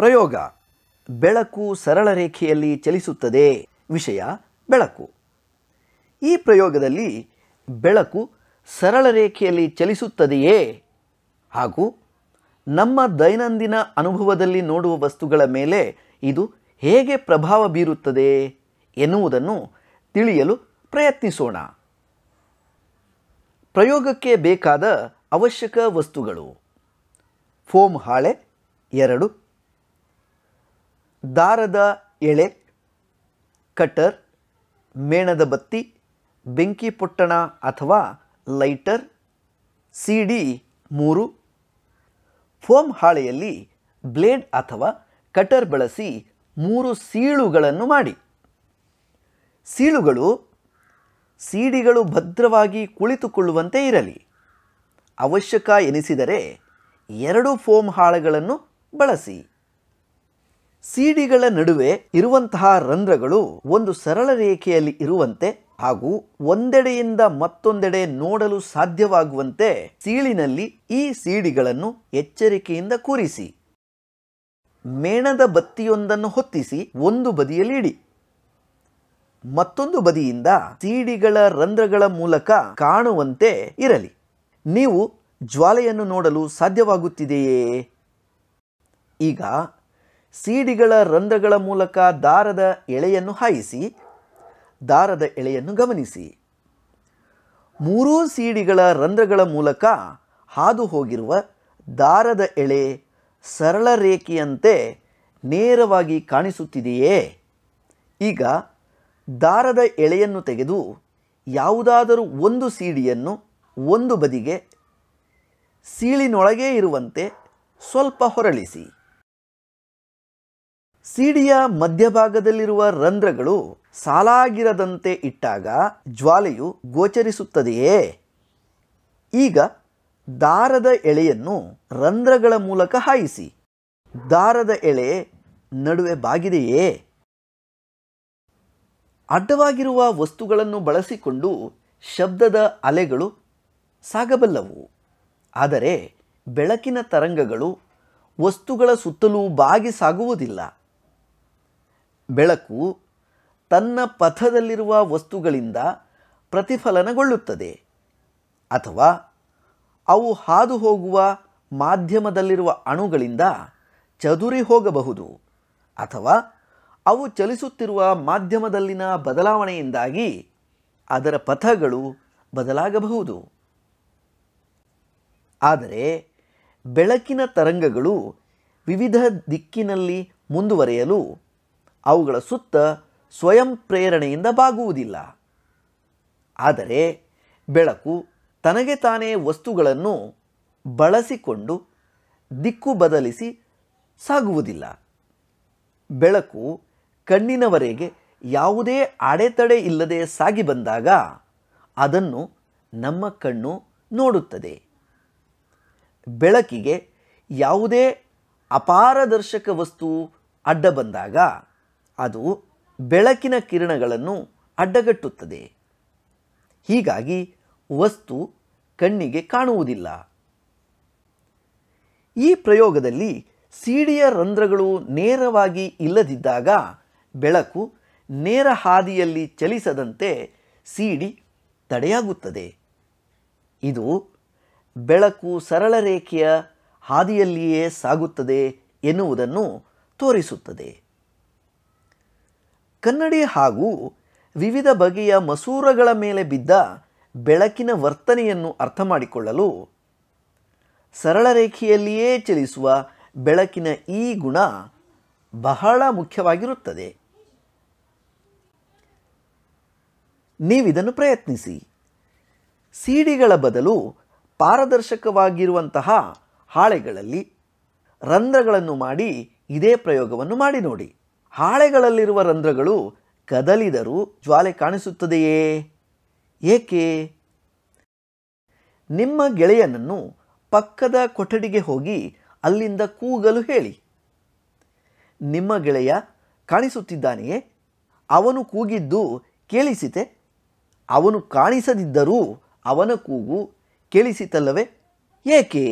ಪ್ರಯೋಗ ಬೆಳಕು ಸರಳ ರೇಖೆಯಲ್ಲಿ ಚಲಿಸುತ್ತದೆ ವಿಷಯ ಬೆಳಕು ಈ ಪ್ರಯೋಗದಲ್ಲಿ ಬೆಳಕು ಸರಳ ರೇಖೆಯಲ್ಲಿ ಚಲಿಸುತ್ತದೆಯೇ ಹಾಗೂ ನಮ್ಮ ದೈನಂದಿನ ಅನುಭವದಲ್ಲಿ ನೋಡುವ ವಸ್ತುಗಳ ಮೇಲೆ ಇದು ಹೇಗೆ ಪ್ರಭಾವ ಬೀರುತ್ತದೆ ಎನ್ನುವುದನ್ನು ತಿಳಿಯಲು ಪ್ರಯತ್ನಿಸೋಣ ಪ್ರಯೋಗಕ್ಕೆ ಬೇಕಾದ ಅವಶ್ಯಕ ವಸ್ತುಗಳು ಫೋಮ್ ಹಾಳೆ ಎರಡು ದಾರದ ಎಳೆ ಕಟರ್ ಮೇಣದ ಬತ್ತಿ ಬೆಂಕಿ ಪೊಟ್ಟಣ ಅಥವಾ ಲೈಟರ್ ಸಿ ಡಿ ಮೂರು ಫೋಮ್ ಹಾಳೆಯಲ್ಲಿ ಬ್ಲೇಡ್ ಅಥವಾ ಕಟರ್ ಬಳಸಿ ಮೂರು ಸೀಳುಗಳನ್ನು ಮಾಡಿ ಸೀಳುಗಳು ಸೀಡಿಗಳು ಭದ್ರವಾಗಿ ಕುಳಿತುಕೊಳ್ಳುವಂತೆ ಇರಲಿ ಅವಶ್ಯಕ ಎನಿಸಿದರೆ ಎರಡು ಫೋಮ್ ಹಾಳೆಗಳನ್ನು ಬಳಸಿ ಸಿಡಿಗಳ ನಡುವೆ ಇರುವಂತಹ ರಂಧ್ರಗಳು ಒಂದು ಸರಳ ರೇಖೆಯಲ್ಲಿ ಇರುವಂತೆ ಹಾಗೂ ಒಂದೆಡೆಯಿಂದ ಮತ್ತೊಂದೆಡೆ ನೋಡಲು ಸಾಧ್ಯವಾಗುವಂತೆ ಸೀಳಿನಲ್ಲಿ ಈ ಸೀಡಿಗಳನ್ನು ಎಚ್ಚರಿಕೆಯಿಂದ ಕೂರಿಸಿ ಮೇಣದ ಬತ್ತಿಯೊಂದನ್ನು ಹೊತ್ತಿಸಿ ಒಂದು ಬದಿಯಲ್ಲಿ ಇಡಿ ಮತ್ತೊಂದು ಬದಿಯಿಂದ ಸೀಡಿಗಳ ರಂಧ್ರಗಳ ಮೂಲಕ ಕಾಣುವಂತೆ ಇರಲಿ ನೀವು ಜ್ವಾಲೆಯನ್ನು ನೋಡಲು ಸಾಧ್ಯವಾಗುತ್ತಿದೆಯೇ ಈಗ ಸೀಡಿಗಳ ರಂಧ್ರಗಳ ಮೂಲಕ ದಾರದ ಎಳೆಯನ್ನು ಹಾಯಿಸಿ ದಾರದ ಎಳೆಯನ್ನು ಗಮನಿಸಿ ಮೂರೂ ಸೀಡಿಗಳ ರಂಧ್ರಗಳ ಮೂಲಕ ಹಾದು ಹೋಗಿರುವ ದಾರದ ಎಳೆ ಸರಳ ರೇಖೆಯಂತೆ ನೇರವಾಗಿ ಕಾಣಿಸುತ್ತಿದೆಯೇ ಈಗ ದಾರದ ಎಳೆಯನ್ನು ತೆಗೆದು ಯಾವುದಾದರೂ ಒಂದು ಸೀಡಿಯನ್ನು ಒಂದು ಬದಿಗೆ ಸೀಳಿನೊಳಗೇ ಇರುವಂತೆ ಸ್ವಲ್ಪ ಹೊರಳಿಸಿ ಸಿಡಿಯ ಮಧ್ಯಭಾಗದಲ್ಲಿರುವ ರಂಧ್ರಗಳು ಸಾಲಾಗಿರದಂತೆ ಇಟ್ಟಾಗ ಜ್ವಾಲೆಯು ಗೋಚರಿಸುತ್ತದೆಯೇ ಈಗ ದಾರದ ಎಳೆಯನ್ನು ರಂಧ್ರಗಳ ಮೂಲಕ ಹಾಯಿಸಿ ದಾರದ ಎಳೆ ನಡುವೆ ಬಾಗಿದೆಯೇ ಅಡ್ಡವಾಗಿರುವ ವಸ್ತುಗಳನ್ನು ಬಳಸಿಕೊಂಡು ಶಬ್ದದ ಅಲೆಗಳು ಸಾಗಬಲ್ಲವು ಆದರೆ ಬೆಳಕಿನ ತರಂಗಗಳು ವಸ್ತುಗಳ ಸುತ್ತಲೂ ಬಾಗಿ ಸಾಗುವುದಿಲ್ಲ ಬೆಳಕು ತನ್ನ ಪಥದಲ್ಲಿರುವ ವಸ್ತುಗಳಿಂದ ಪ್ರತಿಫಲನಗೊಳ್ಳುತ್ತದೆ ಅಥವಾ ಅವು ಹಾದು ಹೋಗುವ ಮಾಧ್ಯಮದಲ್ಲಿರುವ ಅಣುಗಳಿಂದ ಚದುರಿ ಹೋಗಬಹುದು ಅಥವಾ ಅವು ಚಲಿಸುತ್ತಿರುವ ಮಾಧ್ಯಮದಲ್ಲಿನ ಬದಲಾವಣೆಯಿಂದಾಗಿ ಅದರ ಪಥಗಳು ಬದಲಾಗಬಹುದು ಆದರೆ ಬೆಳಕಿನ ತರಂಗಗಳು ವಿವಿಧ ದಿಕ್ಕಿನಲ್ಲಿ ಮುಂದುವರೆಯಲು ಅವುಗಳ ಸುತ್ತ ಸ್ವಯಂ ಪ್ರೇರಣೆಯಿಂದ ಬಾಗುವುದಿಲ್ಲ ಆದರೆ ಬೆಳಕು ತನಗೆ ತಾನೇ ವಸ್ತುಗಳನ್ನು ಬಳಸಿಕೊಂಡು ದಿಕ್ಕು ಬದಲಿಸಿ ಸಾಗುವುದಿಲ್ಲ ಬೆಳಕು ಕಣ್ಣಿನವರೆಗೆ ಯಾವುದೇ ಅಡೆತಡೆ ಇಲ್ಲದೆ ಸಾಗಿ ಬಂದಾಗ ಅದನ್ನು ನಮ್ಮ ಕಣ್ಣು ನೋಡುತ್ತದೆ ಬೆಳಕಿಗೆ ಯಾವುದೇ ಅಪಾರದರ್ಶಕ ವಸ್ತು ಅಡ್ಡ ಬಂದಾಗ ಅದು ಬೆಳಕಿನ ಕಿರಣಗಳನ್ನು ಅಡ್ಡಗಟ್ಟುತ್ತದೆ ಹೀಗಾಗಿ ವಸ್ತು ಕಣ್ಣಿಗೆ ಕಾಣುವುದಿಲ್ಲ ಈ ಪ್ರಯೋಗದಲ್ಲಿ ಸಿಡಿಯ ರಂಧ್ರಗಳು ನೇರವಾಗಿ ಇಲ್ಲದಿದ್ದಾಗ ಬೆಳಕು ನೇರ ಹಾದಿಯಲ್ಲಿ ಚಲಿಸದಂತೆ ಸಿಡಿ ತಡೆಯಾಗುತ್ತದೆ ಇದು ಬೆಳಕು ಸರಳ ರೇಖೆಯ ಹಾದಿಯಲ್ಲಿಯೇ ಸಾಗುತ್ತದೆ ಎನ್ನುವುದನ್ನು ತೋರಿಸುತ್ತದೆ ಕನ್ನಡಿ ಹಾಗೂ ವಿವಿಧ ಬಗೆಯ ಮಸೂರಗಳ ಮೇಲೆ ಬಿದ್ದ ಬೆಳಕಿನ ವರ್ತನೆಯನ್ನು ಅರ್ಥ ಮಾಡಿಕೊಳ್ಳಲು ಸರಳ ರೇಖೆಯಲ್ಲಿಯೇ ಚಲಿಸುವ ಬೆಳಕಿನ ಈ ಗುಣ ಬಹಳ ಮುಖ್ಯವಾಗಿರುತ್ತದೆ ನೀವಿದನ್ನು ಪ್ರಯತ್ನಿಸಿ ಸೀಡಿಗಳ ಬದಲು ಪಾರದರ್ಶಕವಾಗಿರುವಂತಹ ಹಾಳೆಗಳಲ್ಲಿ ರಂಧ್ರಗಳನ್ನು ಮಾಡಿ ಇದೇ ಪ್ರಯೋಗವನ್ನು ಮಾಡಿ ನೋಡಿ ಹಾಳೆಗಳಲ್ಲಿರುವ ರಂಧ್ರಗಳು ಕದಲಿದರೂ ಜ್ವಾಲೆ ಕಾಣಿಸುತ್ತದೆಯೇ ಏಕೆ ನಿಮ್ಮ ಗೆಳೆಯನನ್ನು ಪಕ್ಕದ ಕೊಠಡಿಗೆ ಹೋಗಿ ಅಲ್ಲಿಂದ ಕೂಗಲು ಹೇಳಿ ನಿಮ್ಮ ಗೆಳೆಯ ಕಾಣಿಸುತ್ತಿದ್ದಾನೆಯೇ ಅವನು ಕೂಗಿದ್ದು ಕೇಳಿಸಿತೆ ಅವನು ಕಾಣಿಸದಿದ್ದರೂ ಅವನ ಕೂಗು ಕೇಳಿಸಿತಲ್ಲವೇ ಏಕೆ